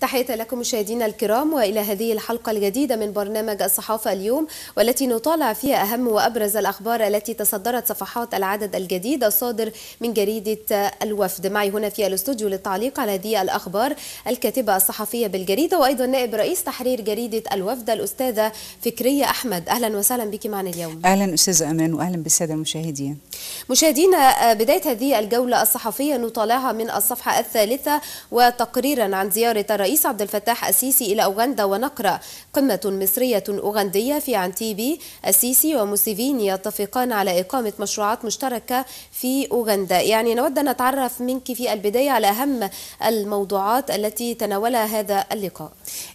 تحية لكم مشاهدينا الكرام وإلى هذه الحلقة الجديدة من برنامج الصحافة اليوم والتي نطالع فيها أهم وأبرز الأخبار التي تصدرت صفحات العدد الجديد الصادر من جريدة الوفد معي هنا في الاستوديو للتعليق على هذه الأخبار الكاتبة الصحفية بالجريدة وأيضا نائب رئيس تحرير جريدة الوفد الأستاذة فكرية أحمد أهلا وسهلا بك معنا اليوم أهلا أستاذة أمان وأهلا بالسادة المشاهدين مشاهدينا بداية هذه الجولة الصحفية نطالعها من الصفحة الثالثة وتقريرا عن زيارة الرئيس الرئيس عبد الفتاح السيسي إلى أوغندا ونقرة قمة مصرية أوغندية في عنتيبي السيسي وموسيفيني يتفقان على إقامة مشروعات مشتركة في أوغندا يعني نود أن نتعرف منك في البداية على أهم الموضوعات التي تناولها هذا اللقاء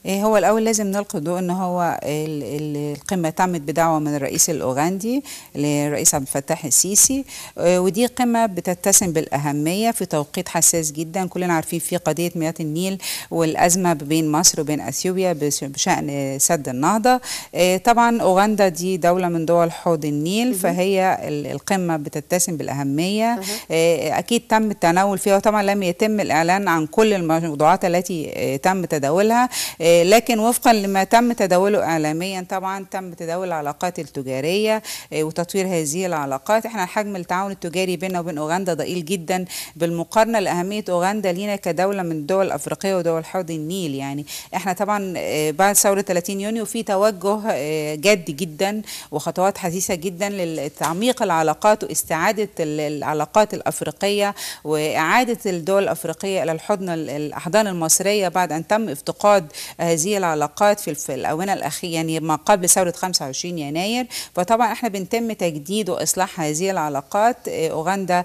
إيه، هو الأول لازم نلقي ضوء أن هو القمة تمت بدعوة من الرئيس الأوغندي للرئيس عبد الفتاح السيسي إيه، ودي قمة بتتسم بالأهمية في توقيت حساس جدا كلنا عارفين في قضية مياه النيل والأ الأزمة بين مصر وبين أثيوبيا بشأن سد النهضة إيه، طبعا أوغندا دي دولة من دول حوض النيل فهي القمة بتتسم بالأهمية إيه، أكيد تم التناول فيها وطبعا لم يتم الإعلان عن كل الموضوعات التي إيه، تم تداولها لكن وفقا لما تم تداوله إعلاميا طبعا تم تداول العلاقات التجارية وتطوير هذه العلاقات احنا حجم التعاون التجاري بيننا وبين أوغندا ضئيل جدا بالمقارنة لأهمية أوغندا لينا كدولة من الدول الأفريقية ودول حوض وادي النيل يعني احنا طبعا آه، بعد ثوره 30 يونيو في توجه آه، جد جدا وخطوات حثيثه جدا لتعميق العلاقات واستعاده العلاقات الافريقيه واعاده الدول الافريقيه الى الحضن الاحضان المصريه بعد ان تم افتقاد هذه العلاقات في الاونه الاخيره يعني ما قبل ثوره 25 يناير فطبعا احنا بنتم تجديد واصلاح هذه العلاقات آه، اوغندا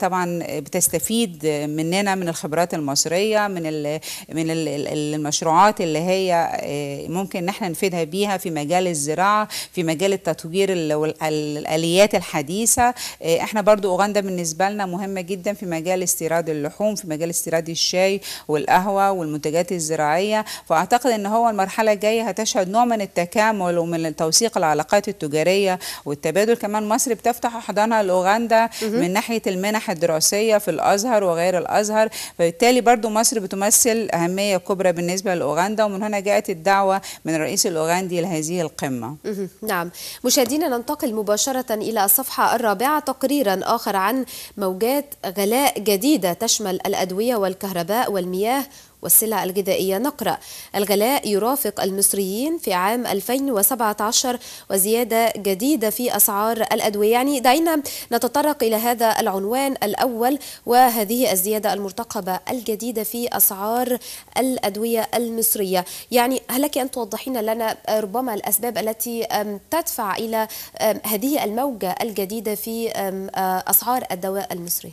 طبعا بتستفيد مننا من الخبرات المصريه من من المشروعات اللي هي آه، ممكن ان احنا نفيدها بيها في مجال الزراعه في مجال التطوير الاليات الحديثه آه، احنا برضو اوغندا بالنسبه لنا مهمه جدا في مجال استيراد اللحوم في مجال استيراد الشاي والقهوه والمنتجات الزراعيه فاعتقد ان هو المرحله الجايه هتشهد نوع من التكامل ومن توثيق العلاقات التجاريه والتبادل كمان مصر بتفتح حضانها لاوغندا من ناحيه المنح الدراسيه في الازهر وغير الازهر فبالتالي برضو مصر بتمثل اهميه حماية كبرى بالنسبة لأوغندا ومن هنا جاءت الدعوة من الرئيس الأوغندي لهذه القمة نعم مشاهدينا ننتقل مباشرة إلى الصفحة الرابعة تقريرا آخر عن موجات غلاء جديدة تشمل الأدوية والكهرباء والمياه والسلع الغذائية نقرأ الغلاء يرافق المصريين في عام 2017 وزيادة جديدة في أسعار الأدوية يعني دعينا نتطرق إلى هذا العنوان الأول وهذه الزيادة المرتقبة الجديدة في أسعار الأدوية المصرية يعني هل لك أن توضحين لنا ربما الأسباب التي تدفع إلى هذه الموجة الجديدة في أسعار الدواء المصري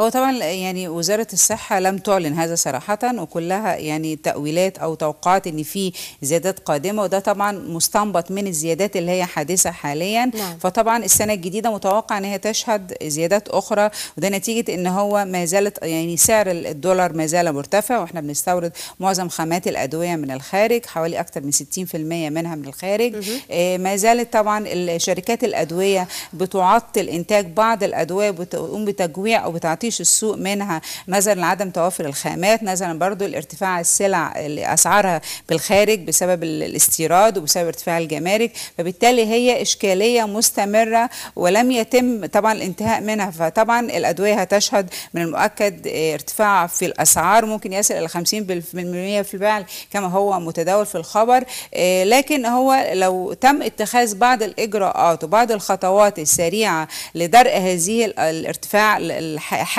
هو طبعا يعني وزارة الصحة لم تعلن هذا صراحة وكلها يعني تأويلات أو توقعات إن في زيادات قادمة وده طبعا مستنبط من الزيادات اللي هي حادثة حاليا نعم. فطبعا السنة الجديدة متوقع إن هي تشهد زيادات أخرى وده نتيجة إن هو ما زالت يعني سعر الدولار ما زال مرتفع وإحنا بنستورد معظم خامات الأدوية من الخارج حوالي أكثر من 60% منها من الخارج إيه ما زالت طبعا شركات الأدوية بتعطل إنتاج بعض الأدوية بتقوم بتجويع أو بتعطيل فيش السوق منها نظرا لعدم توافر الخامات نظرا برضو الارتفاع السلع اللي اسعارها بالخارج بسبب الاستيراد وبسبب ارتفاع الجمارك فبالتالي هي اشكاليه مستمره ولم يتم طبعا الانتهاء منها فطبعا الادويه هتشهد من المؤكد ارتفاع في الاسعار ممكن يصل الى 50% في الفعل كما هو متداول في الخبر آه، لكن هو لو تم اتخاذ بعض الاجراءات وبعض الخطوات السريعه لدرء هذه الارتفاع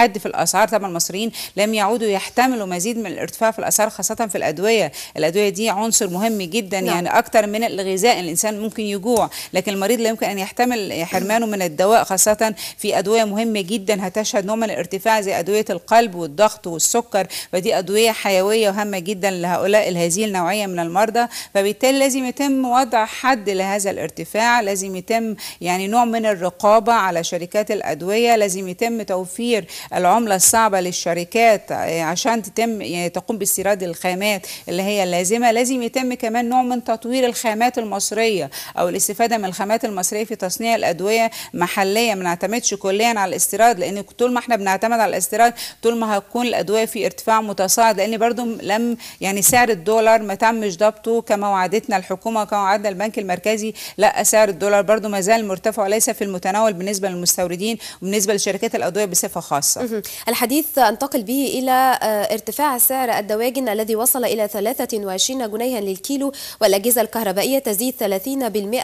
حد في الاسعار طبعا المصريين لم يعودوا يحتملوا مزيد من الارتفاع في الاسعار خاصه في الادويه الادويه دي عنصر مهم جدا نعم. يعني اكتر من الغذاء الانسان ممكن يجوع لكن المريض لا يمكن ان يحتمل حرمانه من الدواء خاصه في ادويه مهمه جدا هتشهد نوع من الارتفاع زي ادويه القلب والضغط والسكر فدي ادويه حيويه وهامه جدا لهؤلاء هذه النوعيه من المرضى فبالتالي لازم يتم وضع حد لهذا الارتفاع لازم يتم يعني نوع من الرقابه على شركات الادويه لازم يتم توفير العمله الصعبه للشركات آه، عشان تتم يعني تقوم باستيراد الخامات اللي هي اللازمه لازم يتم كمان نوع من تطوير الخامات المصريه او الاستفاده من الخامات المصريه في تصنيع الادويه محليا ما نعتمدش كليا على الاستيراد لان طول ما احنا بنعتمد على الاستيراد طول ما هتكون الادويه في ارتفاع متصاعد لان برضو لم يعني سعر الدولار ما تمش ضبطه كما وعدتنا الحكومه وكما وعدنا البنك المركزي لا سعر الدولار برضو ما زال مرتفع وليس في المتناول بالنسبه للمستوردين وبالنسبه لشركات الادويه بصفه خاصه الخاصة الحديث أنتقل به إلى آه، ارتفاع سعر الدواجن الذي وصل إلى 23 جنيها للكيلو والأجهزة الكهربائية تزيد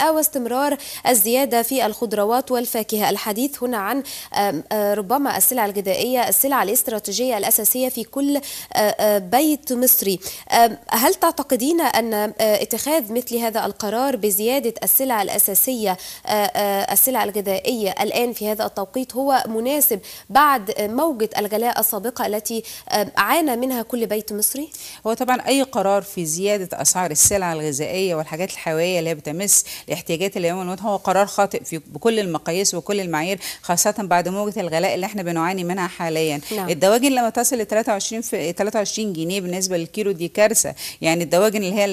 30% واستمرار الزيادة في الخضروات والفاكهة الحديث هنا عن آه، ربما السلع الغذائية السلع الاستراتيجية الأساسية في كل آه، بيت مصري هل تعتقدين أن اتخاذ مثل هذا القرار بزيادة السلع الأساسية السلع الغذائية الآن في هذا التوقيت هو مناسب بعد موجة الغلاء السابقة التي آه، عانى منها كل بيت مصري؟ هو طبعا أي قرار في زيادة أسعار السلع الغذائية والحاجات الحيوية اللي بتمس الاحتياجات اليوم والموت هو قرار خاطئ في بكل المقاييس وكل المعايير خاصة بعد موجة الغلاء اللي احنا بنعاني منها حاليا نعم. الدواجن لما تصل ل 23 في 23 جنيه بالنسبة للكيلو دي كارثة يعني الدواجن اللي هي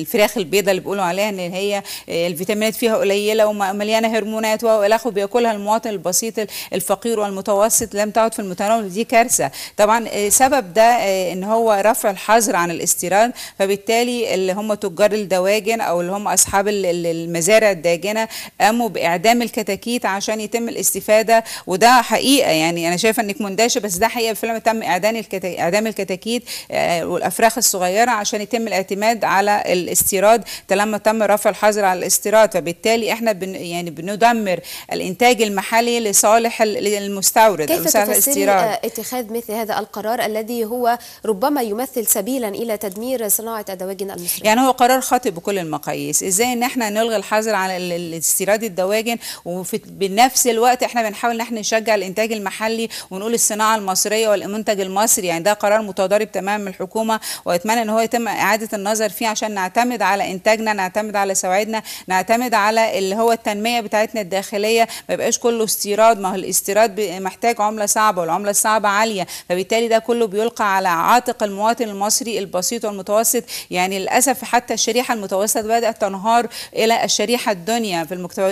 الفراخ البيضة اللي بيقولوا عليها ان هي آه، الفيتامينات فيها قليلة ومليانة هرمونات وإلى آخره بياكلها المواطن البسيط الفقير والمتوسط لم تعد اوت في المتناول دي كارثه طبعا آه، سبب ده آه، ان هو رفع الحظر عن الاستيراد فبالتالي اللي هم تجار الدواجن او اللي هم اصحاب المزارع الداجنه قاموا باعدام الكتاكيت عشان يتم الاستفاده وده حقيقه يعني انا شايفه انك مندهشه بس ده حقيقه فعلا تم اعدام اعدام الكتاكيت آه، والافراخ الصغيره عشان يتم الاعتماد على الاستيراد طالما تم رفع الحظر على الاستيراد فبالتالي احنا بن يعني بندمر الانتاج المحلي لصالح المستورد كيف الاستيراد آه، اتخاذ مثل هذا القرار الذي هو ربما يمثل سبيلا إلى تدمير صناعة الدواجن المصرية يعني هو قرار خاطئ بكل المقاييس إزاي إن احنا نلغي الحظر على استيراد الدواجن وفي بنفس الوقت احنا بنحاول ان احنا نشجع الانتاج المحلي ونقول الصناعه المصريه والمنتج المصري يعني ده قرار متضارب تماما من الحكومه واتمنى ان هو يتم اعاده النظر فيه عشان نعتمد على انتاجنا نعتمد على سواعدنا نعتمد على اللي هو التنميه بتاعتنا الداخليه ما يبقاش كله استيراد ما هو الاستيراد محتاج عمله صعبه صعبه والعمله الصعبه عاليه فبالتالي ده كله بيلقى على عاتق المواطن المصري البسيط والمتوسط يعني للاسف حتى الشريحه المتوسط بدات تنهار الى الشريحه الدنيا في المكتب...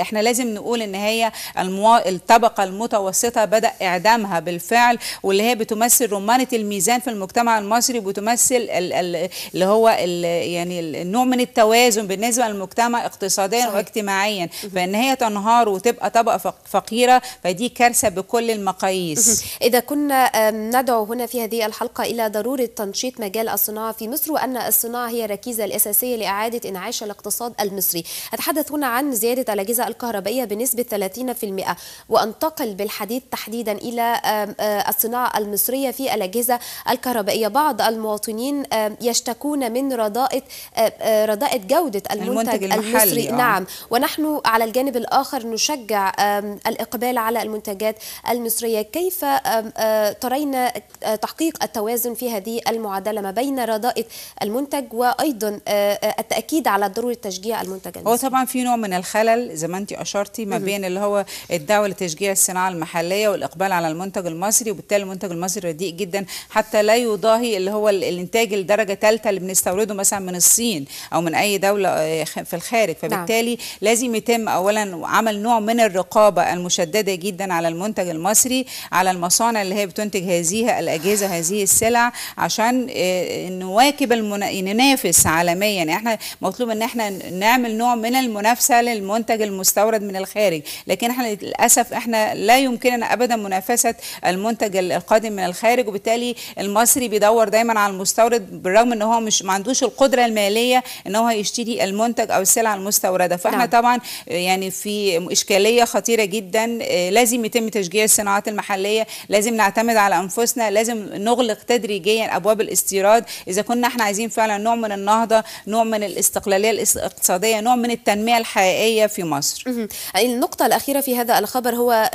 احنا لازم نقول ان هي المو... الطبقه المتوسطه بدا اعدامها بالفعل واللي هي بتمثل رمانه الميزان في المجتمع المصري وبتمثل ال... ال... اللي هو ال... يعني النوع من التوازن بالنسبه للمجتمع اقتصاديا صحيح. واجتماعيا فان هي تنهار وتبقى طبقه فقيره فدي كارثه بكل المقاييس كويس إذا كنا ندعو هنا في هذه الحلقة إلى ضرورة تنشيط مجال الصناعة في مصر وأن الصناعة هي الركيزة الأساسية لإعادة إنعاش الاقتصاد المصري أتحدث هنا عن زيادة الأجهزة الكهربائية بنسبة 30% وأنتقل بالحديث تحديدا إلى الصناعة المصرية في الأجهزة الكهربائية بعض المواطنين يشتكون من رضاءة رضاءة جودة المنتج, المنتج المصري آه. نعم ونحن على الجانب الآخر نشجع الإقبال على المنتجات المصرية كيف آه، ترين آه، تحقيق التوازن في هذه المعادلة ما بين رضاءة المنتج وأيضا آه، التأكيد على ضرورة تشجيع المنتج المصري هو طبعا في نوع من الخلل زي ما أنت أشرتي ما بين اللي هو الدعوة لتشجيع الصناعة المحلية والإقبال على المنتج المصري وبالتالي المنتج المصري رديء جدا حتى لا يضاهي اللي هو الإنتاج لدرجة ثالثة اللي بنستورده مثلا من الصين أو من أي دولة في الخارج نعم. فبالتالي نعم. لازم يتم أولا عمل نوع من الرقابة المشددة جدا على المنتج المصري على المصانع اللي هي بتنتج هذه الاجهزه هذه السلع عشان آه، نواكب المنا... ننافس عالميا يعني احنا مطلوب ان احنا نعمل نوع من المنافسه للمنتج المستورد من الخارج لكن احنا للاسف احنا لا يمكننا ابدا منافسه المنتج القادم من الخارج وبالتالي المصري بيدور دايما على المستورد بالرغم ان هو مش ما عندوش القدره الماليه ان هو يشتري المنتج او السلع المستورده فاحنا نعم. طبعا يعني في اشكاليه خطيره جدا آه، لازم يتم تشجيع الصناعات المحليه المحليه لازم نعتمد على انفسنا لازم نغلق تدريجيا ابواب الاستيراد اذا كنا احنا عايزين فعلا نوع من النهضه نوع من الاستقلاليه الاقتصاديه نوع من التنميه الحقيقيه في مصر النقطه الاخيره في هذا الخبر هو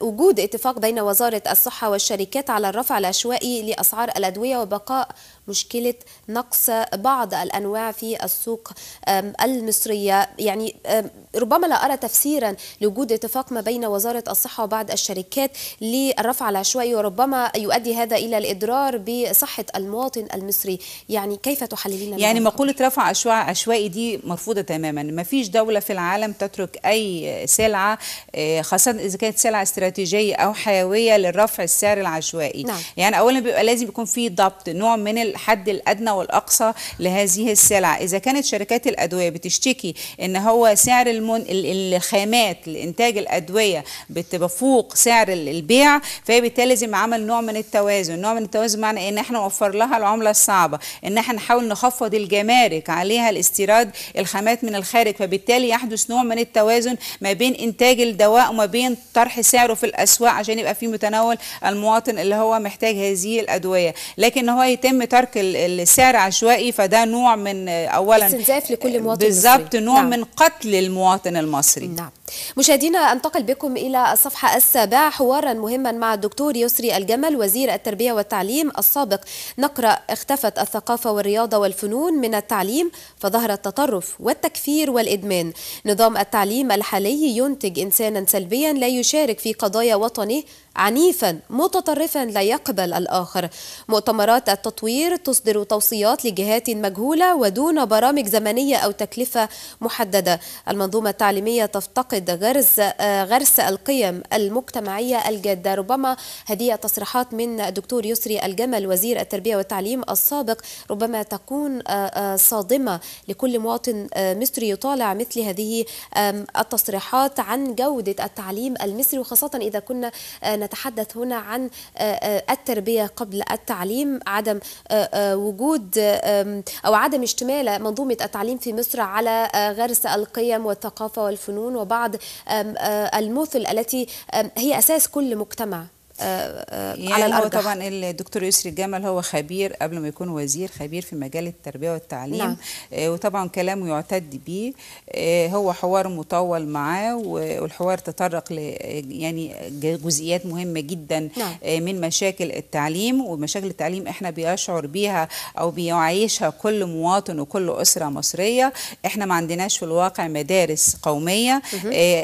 وجود اتفاق بين وزاره الصحه والشركات على الرفع العشوائي لاسعار الادويه وبقاء مشكلة نقص بعض الأنواع في السوق المصرية يعني ربما لا أرى تفسيرا لوجود اتفاق ما بين وزارة الصحة وبعض الشركات للرفع العشوائي وربما يؤدي هذا إلى الإضرار بصحة المواطن المصري يعني كيف تحللين يعني مقولة رفع عشوائي دي مرفوضة تماما ما فيش دولة في العالم تترك أي سلعة آه، خاصة إذا كانت سلعة استراتيجية أو حيوية للرفع السعر العشوائي نعم. يعني أولا بيبقى لازم يكون في ضبط نوع من الحد الأدنى والأقصى لهذه السلع إذا كانت شركات الأدوية بتشتكي إن هو سعر المن... الخامات لإنتاج الأدوية فوق سعر البيع فهي بالتالي لازم عمل نوع من التوازن نوع من التوازن معنى إن احنا نوفر لها العملة الصعبة إن احنا نحاول نخفض الجمارك عليها الاستيراد الخامات من الخارج فبالتالي يحدث نوع من التوازن ما بين إنتاج الدواء وما بين طرح سعره في الأسواق عشان يبقى في متناول المواطن اللي هو محتاج هذه الأدوية لكن هو يتم ترك لك السعر عشوائي فده نوع من اولا استنزاف لكل مواطن بالظبط نوع نعم. من قتل المواطن المصري نعم مشاهدينا انتقل بكم الى الصفحه السابعه حوارا مهما مع الدكتور يسري الجمل وزير التربيه والتعليم السابق نقرا اختفت الثقافه والرياضه والفنون من التعليم فظهر التطرف والتكفير والادمان نظام التعليم الحالي ينتج انسانا سلبيا لا يشارك في قضايا وطنه عنيفا متطرفا لا يقبل الآخر مؤتمرات التطوير تصدر توصيات لجهات مجهولة ودون برامج زمنية أو تكلفة محددة المنظومة التعليمية تفتقد يفرض غرس آه، غرس القيم المجتمعية الجادة ربما هذه تصريحات من الدكتور يسري الجمل وزير التربية والتعليم السابق ربما تكون آه، آه، صادمة لكل مواطن مصري يطالع مثل هذه التصريحات عن جودة التعليم المصري وخاصة إذا كنا نتحدث هنا عن التربية قبل التعليم عدم وجود أو عدم اشتمال منظومة التعليم في مصر على غرس القيم والثقافة والفنون وبعض بعض المثل التي هي أساس كل مجتمع آه، آه، يعني على الارض طبعا الدكتور يسري الجمل هو خبير قبل ما يكون وزير خبير في مجال التربيه والتعليم نعم. آه، وطبعا كلامه يعتد به هو حوار مطول معاه والحوار تطرق ل يعني جزئيات مهمه جدا نعم. من مشاكل التعليم ومشاكل التعليم احنا بيشعر بيها او بيعيشها كل مواطن وكل اسره مصريه احنا ما عندناش في الواقع مدارس قوميه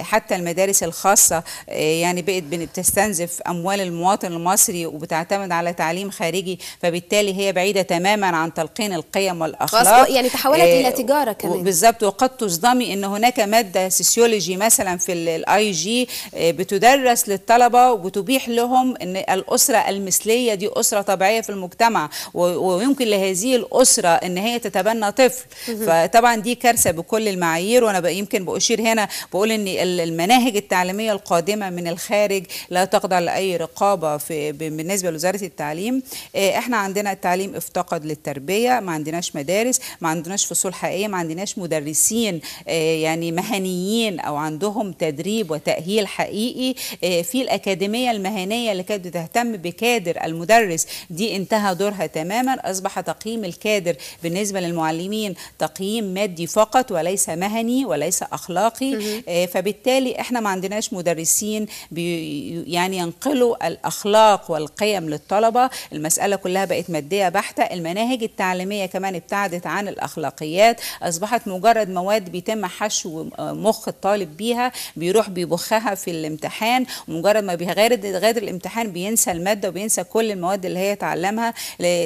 حتى المدارس الخاصه يعني بقت بتستنزف اموال المواطن المصري وبتعتمد على تعليم خارجي فبالتالي هي بعيده تماما عن تلقين القيم والاخلاق يعني تحولت الى آه، تجاره كمان بالظبط وقد تصدمي ان هناك ماده سيسيولوجي مثلا في الاي جي آه، بتدرس للطلبه وبتبيح لهم ان الاسره المثليه دي اسره طبيعيه في المجتمع ويمكن لهذه الاسره ان هي تتبنى طفل فطبعا دي كارثه بكل المعايير وانا يمكن باشير هنا بقول ان المناهج التعليميه القادمه من الخارج لا تخضع لاي رقابه الرقابه في بالنسبه لوزاره التعليم آه، احنا عندنا التعليم افتقد للتربيه ما عندناش مدارس ما عندناش فصول حقيقيه ما عندناش مدرسين آه، يعني مهنيين او عندهم تدريب وتاهيل حقيقي آه، في الاكاديميه المهنيه اللي كانت بتهتم بكادر المدرس دي انتهى دورها تماما اصبح تقييم الكادر بالنسبه للمعلمين تقييم مادي فقط وليس مهني وليس اخلاقي فبالتالي احنا ما عندناش مدرسين يعني ينقلوا الأخلاق والقيم للطلبة المسألة كلها بقت مادية بحتة المناهج التعليمية كمان ابتعدت عن الأخلاقيات أصبحت مجرد مواد بيتم حشو مخ الطالب بيها بيروح بيبخها في الامتحان ومجرد ما بيغادر الامتحان بينسى المادة وبينسى كل المواد اللي هي اتعلمها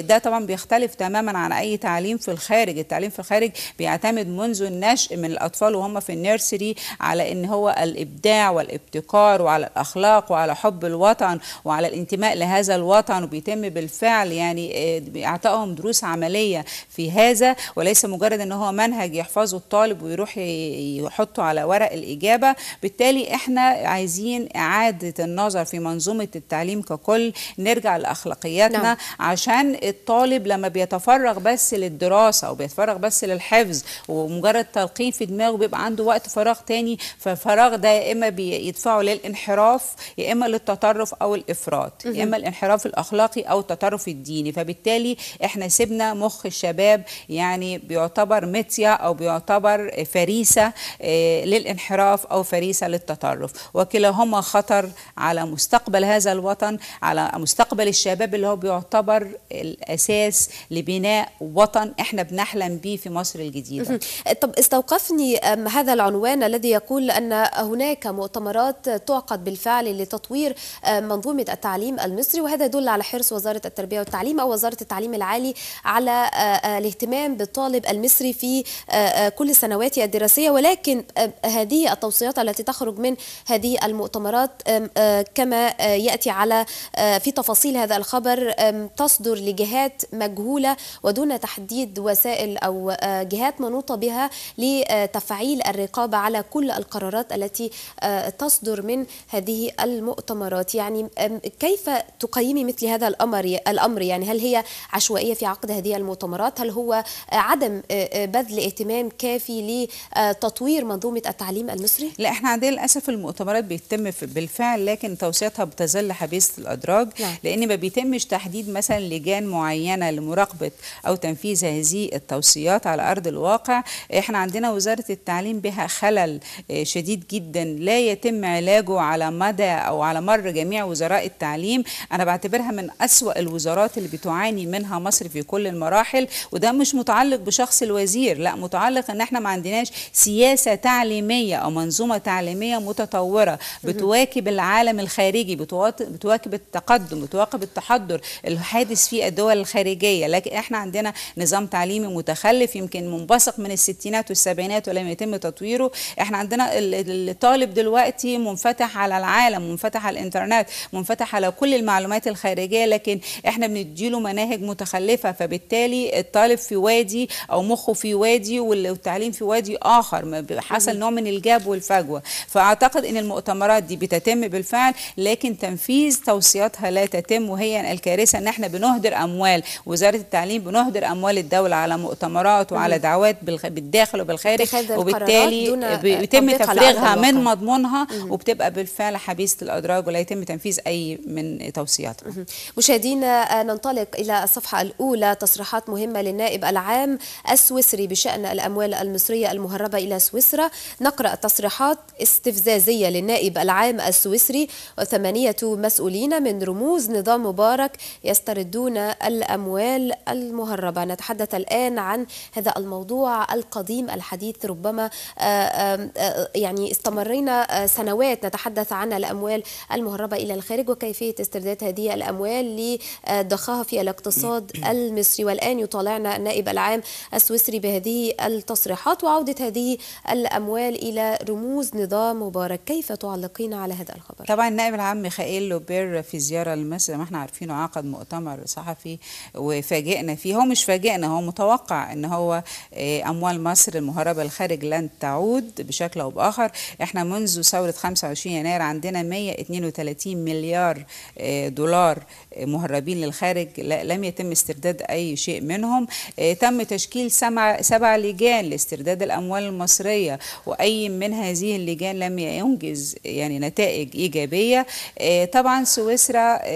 ده طبعا بيختلف تماما عن أي تعليم في الخارج التعليم في الخارج بيعتمد منذ النشء من الأطفال وهم في النيرسري على إن هو الإبداع والابتكار وعلى الأخلاق وعلى حب الوطن وعلى الانتماء لهذا الوطن وبيتم بالفعل يعني آه، اعطائهم دروس عمليه في هذا وليس مجرد ان هو منهج يحفظه الطالب ويروح يحطه على ورق الاجابه بالتالي احنا عايزين اعاده النظر في منظومه التعليم ككل نرجع لاخلاقياتنا نعم. عشان الطالب لما بيتفرغ بس للدراسه وبيتفرغ بس للحفظ ومجرد تلقين في دماغه بيبقى عنده وقت فراغ تاني فالفراغ ده يا اما بيدفعه للانحراف يا اما للتطرف او او الافراط يا اما الانحراف الاخلاقي او التطرف الديني فبالتالي احنا سيبنا مخ الشباب يعني بيعتبر متيا او بيعتبر فريسه آه، للانحراف او فريسه للتطرف وكلاهما خطر على مستقبل هذا الوطن على مستقبل الشباب اللي هو بيعتبر الاساس لبناء وطن احنا بنحلم بيه في مصر الجديده طب استوقفني هذا العنوان الذي يقول ان هناك مؤتمرات تعقد بالفعل لتطوير من منظومة التعليم المصري وهذا يدل على حرص وزارة التربية والتعليم أو وزارة التعليم العالي على آه، آه، الاهتمام بالطالب المصري في آه، كل سنواته الدراسية ولكن هذه التوصيات التي تخرج من هذه المؤتمرات كما يأتي على في تفاصيل هذا الخبر تصدر لجهات مجهولة ودون تحديد وسائل أو جهات منوطة بها لتفعيل الرقابة على كل القرارات التي تصدر من هذه المؤتمرات يعني كيف تقيمي مثل هذا الأمر الأمر يعني هل هي عشوائية في عقد هذه المؤتمرات هل هو عدم بذل اهتمام كافي لتطوير منظومة التعليم المصري؟ لا احنا عندنا للأسف المؤتمرات بيتم بالفعل لكن توصيتها بتظل حبيسة الأدراج نعم. لأن ما بيتمش تحديد مثلا لجان معينة لمراقبة أو تنفيذ هذه التوصيات على أرض الواقع احنا عندنا وزارة التعليم بها خلل شديد جدا لا يتم علاجه على مدى أو على مر جميع وزارات وزراء التعليم أنا بعتبرها من أسوأ الوزارات اللي بتعاني منها مصر في كل المراحل وده مش متعلق بشخص الوزير لا متعلق أن احنا ما عندناش سياسة تعليمية أو منظومة تعليمية متطورة بتواكب العالم الخارجي بتواكب التقدم بتواكب التحضر الحادث في الدول الخارجية لكن احنا عندنا نظام تعليمي متخلف يمكن منبثق من الستينات والسبعينات ولم يتم تطويره احنا عندنا الطالب دلوقتي منفتح على العالم منفتح على الانترنت منفتح على كل المعلومات الخارجيه لكن احنا بنديله مناهج متخلفه فبالتالي الطالب في وادي او مخه في وادي والتعليم في وادي اخر حصل نوع من الجاب والفجوه فاعتقد ان المؤتمرات دي بتتم بالفعل لكن تنفيذ توصياتها لا تتم وهي الكارثه ان احنا بنهدر اموال وزاره التعليم بنهدر اموال الدوله على مؤتمرات وعلى دعوات بالداخل وبالخارج وبالتالي بيتم تفريغها من مضمونها وبتبقى بالفعل حبيسه الادراج ولا يتم تنفيذ اي من توصياتها مشاهدينا آه، ننطلق الى الصفحه الاولى تصريحات مهمه للنائب العام السويسري بشان الاموال المصريه المهربه الى سويسرا نقرا تصريحات استفزازيه للنائب العام السويسري وثمانيه مسؤولين من رموز نظام مبارك يستردون الاموال المهربه نتحدث الان عن هذا الموضوع القديم الحديث ربما آه، آه، يعني استمرينا سنوات نتحدث عن الاموال المهربه الى الخارج الخارج وكيفية استرداد هذه الأموال لضخها في الاقتصاد المصري والآن يطالعنا النائب العام السويسري بهذه التصريحات وعودة هذه الأموال إلى رموز نظام مبارك كيف تعلقين على هذا الخبر؟ طبعا النائب العام ميخائيل لوبير في زيارة لمصر ما احنا عارفينه عقد مؤتمر صحفي وفاجئنا فيه هو مش فاجئنا هو متوقع ان هو آه، أموال مصر المهربة الخارج لن تعود بشكل أو بآخر احنا منذ ثورة 25 يناير عندنا 132 مليار مليار آه، دولار آه، مهربين للخارج لم يتم استرداد أي شيء منهم آه، تم تشكيل سبع لجان لاسترداد الأموال المصرية وأي من هذه اللجان لم ينجز يعني نتائج إيجابية طبعا سويسرا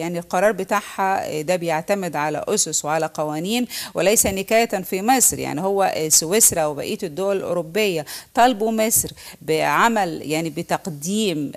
يعني القرار بتاعها ده بيعتمد على أسس وعلى قوانين وليس نكاية في مصر يعني هو سويسرا وبقية الدول الأوروبية طالبوا مصر بعمل يعني بتقديم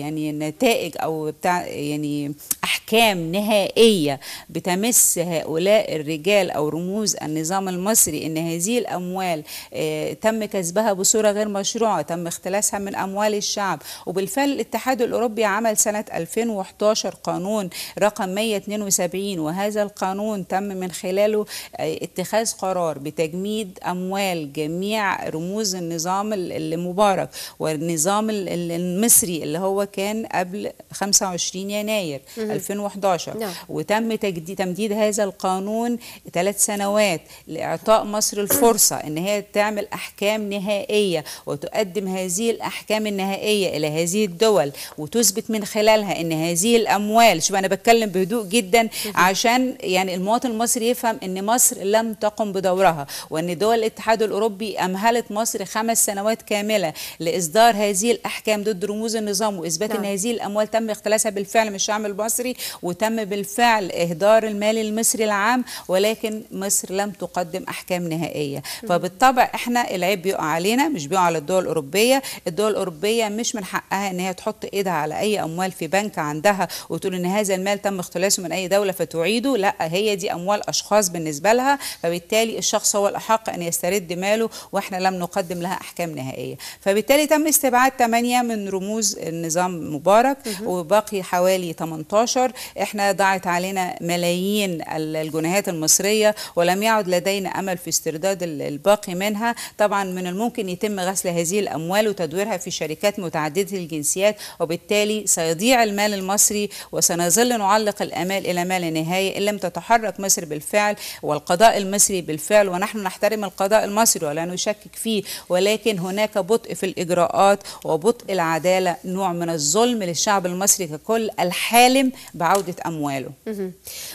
يعني نتائج نتائج او بتاع يعني احكام نهائيه بتمس هؤلاء الرجال او رموز النظام المصري ان هذه الاموال آه، تم كسبها بصوره غير مشروعه تم اختلاسها من اموال الشعب وبالفعل الاتحاد الاوروبي عمل سنه 2011 قانون رقم 172 وهذا القانون تم من خلاله آه، اتخاذ قرار بتجميد اموال جميع رموز النظام المبارك والنظام المصري اللي هو كان قبل 25 يناير 2011 نعم. وتم تجديد تمديد هذا القانون ثلاث سنوات لإعطاء مصر الفرصة إن هي تعمل أحكام نهائية وتقدم هذه الأحكام النهائية إلى هذه الدول وتثبت من خلالها إن هذه الأموال شوف أنا بتكلم بهدوء جدا عشان يعني المواطن المصري يفهم إن مصر لم تقم بدورها وإن دول الاتحاد الأوروبي أمهلت مصر خمس سنوات كاملة لإصدار هذه الأحكام ضد رموز النظام وإثبات نعم. إن هذه الأموال تم اختلاسها بالفعل من الشعب المصري المصري وتم بالفعل إهدار المال المصري العام ولكن مصر لم تقدم أحكام نهائية فبالطبع إحنا العيب بيقع علينا مش بيقع على الدول الأوروبية الدول الأوروبية مش من حقها إن هي تحط إيدها على أي أموال في بنك عندها وتقول إن هذا المال تم اختلاسه من أي دولة فتعيده لا هي دي أموال أشخاص بالنسبة لها فبالتالي الشخص هو الأحق أن يسترد ماله وإحنا لم نقدم لها أحكام نهائية فبالتالي تم استبعاد 8 من رموز النظام مبارك وباقي حوالي 18 2011 احنا ضاعت علينا ملايين الجنيهات المصرية ولم يعد لدينا أمل في استرداد الباقي منها طبعا من الممكن يتم غسل هذه الأموال وتدويرها في شركات متعددة الجنسيات وبالتالي سيضيع المال المصري وسنظل نعلق الأمال إلى ما لا نهاية إن لم تتحرك مصر بالفعل والقضاء المصري بالفعل ونحن نحترم القضاء المصري ولا نشكك فيه ولكن هناك بطء في الإجراءات وبطء العدالة نوع من الظلم للشعب المصري ككل الحالم بعودة أمواله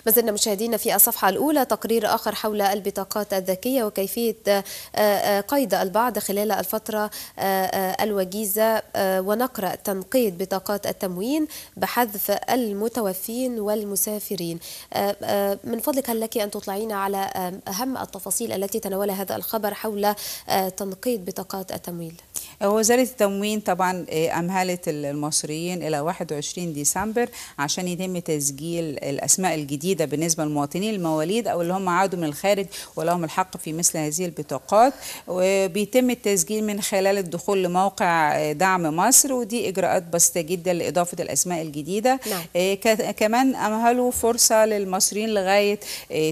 ما زلنا مشاهدينا في الصفحة الأولى تقرير آخر حول البطاقات الذكية وكيفية آه، آه، قيد البعض خلال الفترة آه، الوجيزة ونقرأ تنقيد بطاقات التموين بحذف المتوفين والمسافرين من فضلك هل لك أن تطلعينا على أهم التفاصيل التي تناولها هذا الخبر حول تنقيد بطاقات التمويل وزارة التموين طبعا آه، أمهلت المصريين إلى 21 ديسمبر عشان يتم تسجيل الأسماء الجديدة بالنسبة للمواطنين المواليد أو اللي هم عادوا من الخارج ولهم الحق في مثل هذه البطاقات وبيتم التسجيل من خلال الدخول لموقع آه، دعم مصر ودي إجراءات بسيطة جدا لإضافة الأسماء الجديدة نعم. آه، كمان أمهلوا فرصة للمصريين لغاية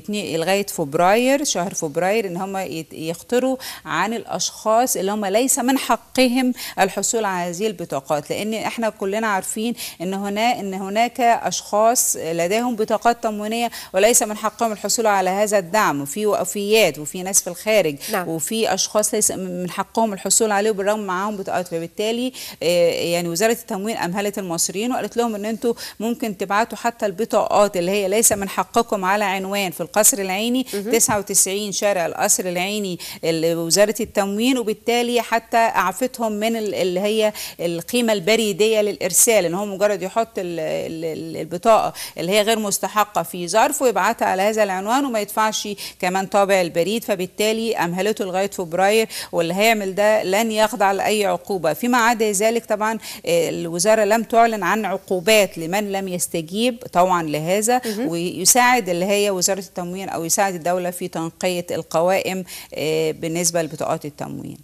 لغاية فبراير شهر فبراير إن هم يخطروا عن الأشخاص اللي هم ليس من حق حقهم الحصول على هذه البطاقات لان احنا كلنا عارفين ان هنا ان هناك اشخاص لديهم بطاقات تموينيه وليس من حقهم الحصول على هذا الدعم وفي وفيات وفي ناس في الخارج نعم. وفي اشخاص ليس من حقهم الحصول عليه بالرغم معاهم بطاقات فبالتالي آه، يعني وزاره التموين امهلت المصريين وقالت لهم ان انتم ممكن تبعتوا حتى البطاقات اللي هي ليس من حقكم على عنوان في القصر العيني 99 شارع القصر العيني لوزاره التموين وبالتالي حتى اعفاء معرفتهم من اللي هي القيمه البريديه للارسال ان هو مجرد يحط البطاقه اللي هي غير مستحقه في ظرف ويبعتها على هذا العنوان وما يدفعش كمان طابع البريد فبالتالي امهلته لغايه فبراير واللي هيعمل ده لن يخضع لاي عقوبه فيما عدا ذلك طبعا آه، الوزاره لم تعلن عن عقوبات لمن لم يستجيب طبعا لهذا ويساعد اللي هي وزاره التموين او يساعد الدوله في تنقيه القوائم آه، بالنسبه لبطاقات التموين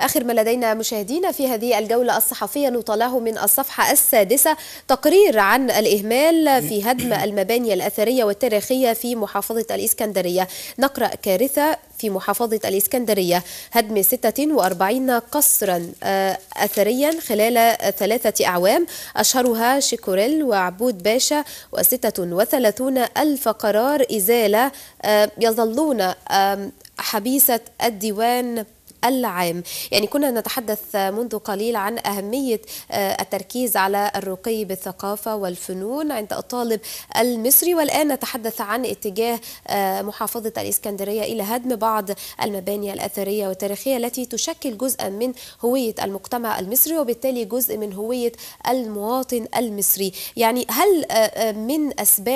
اخر ما لدينا مشاهدينا في هذه الجولة الصحفية نطلعه من الصفحة السادسة تقرير عن الإهمال في هدم المباني الأثرية والتاريخية في محافظة الإسكندرية نقرأ كارثة في محافظة الإسكندرية هدم 46 قصرا آه، أثريا خلال ثلاثة أعوام أشهرها شيكوريل وعبود باشا و36 ألف قرار إزالة آه، يظلون حبيسة الديوان العام يعني كنا نتحدث منذ قليل عن أهمية آه، التركيز على الرقي بالثقافة والفنون عند الطالب المصري والآن نتحدث عن اتجاه آه، محافظة الإسكندرية إلى هدم بعض المباني الأثرية والتاريخية التي تشكل جزءا من هوية المجتمع المصري وبالتالي جزء من هوية المواطن المصري يعني هل آه، من أسباب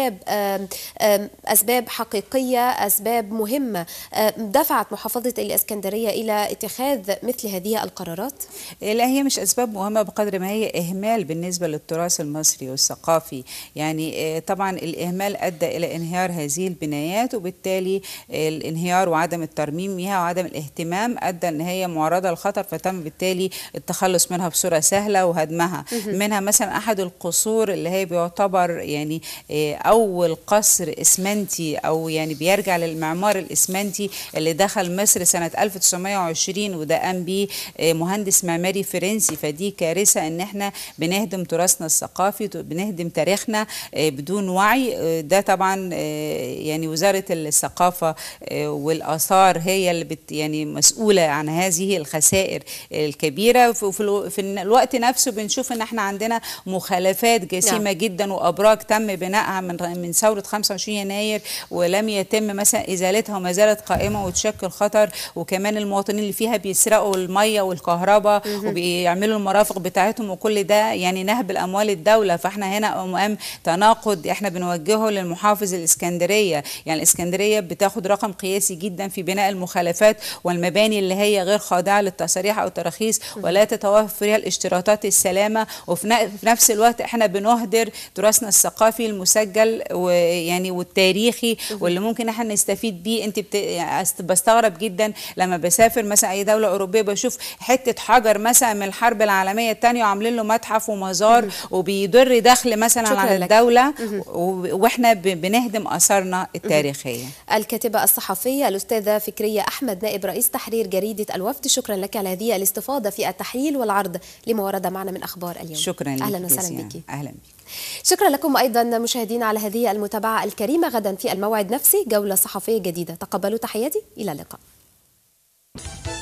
أسباب حقيقية أسباب مهمة دفعت محافظة الإسكندرية إلى اتخاذ مثل هذه القرارات؟ إيه، لا هي مش أسباب مهمة بقدر ما هي إهمال بالنسبة للتراث المصري والثقافي يعني إيه، طبعا الإهمال أدى إلى انهيار هذه البنايات وبالتالي الانهيار وعدم الترميم بها وعدم الاهتمام أدى أن هي معرضة للخطر فتم بالتالي التخلص منها بصورة سهلة وهدمها منها مثلا أحد القصور اللي هي بيعتبر يعني إيه، أول قصر إسمنتي أو يعني بيرجع للمعمار الإسمنتي اللي دخل مصر سنة 1920 20 وده قام بيه آه، مهندس معماري فرنسي فدي كارثه ان احنا بنهدم تراثنا الثقافي بنهدم تاريخنا آه، بدون وعي آه، ده طبعا يعني وزاره الثقافه والاثار هي اللي بت يعني مسؤوله عن هذه الخسائر الكبيره في الوقت نفسه بنشوف ان احنا عندنا مخالفات جسيمه نعم. جدا وابراج تم بنائها من من ثوره 25 يناير ولم يتم مثلا ازالتها وما زالت قائمه وتشكل خطر وكمان المواطنين اللي فيها بيسرقوا الميه والكهرباء وبيعملوا المرافق بتاعتهم وكل ده يعني نهب الاموال الدوله فاحنا هنا امام تناقض احنا بنوجهه للمحافظ الاسكندريه يعني الاسكندريه بتاخد رقم قياسي جدا في بناء المخالفات والمباني اللي هي غير خاضعه للتصاريح او التراخيص ولا تتوفر فيها الاشتراطات السلامه وفي نفس الوقت احنا بنهدر تراثنا الثقافي المسجل ويعني والتاريخي واللي ممكن احنا نستفيد بيه انت بت... بستغرب جدا لما بسافر مثلا مثلا اي دوله اوروبيه بشوف حته حجر مثلا من الحرب العالميه الثانيه وعاملين له متحف ومزار وبيدر دخل مثلا على الدوله واحنا بنهدم اثارنا التاريخيه الكاتبه الصحفيه الاستاذه فكريه احمد نائب رئيس تحرير جريده الوفد شكرا لك على هذه الاستفاضه في التحليل والعرض لما ورد معنا من اخبار اليوم شكرا لك اهلا وسهلا بك اهلا بك شكرا لكم ايضا مشاهدينا على هذه المتابعه الكريمه غدا في الموعد نفسه جوله صحفيه جديده تقبلوا تحياتي الى اللقاء you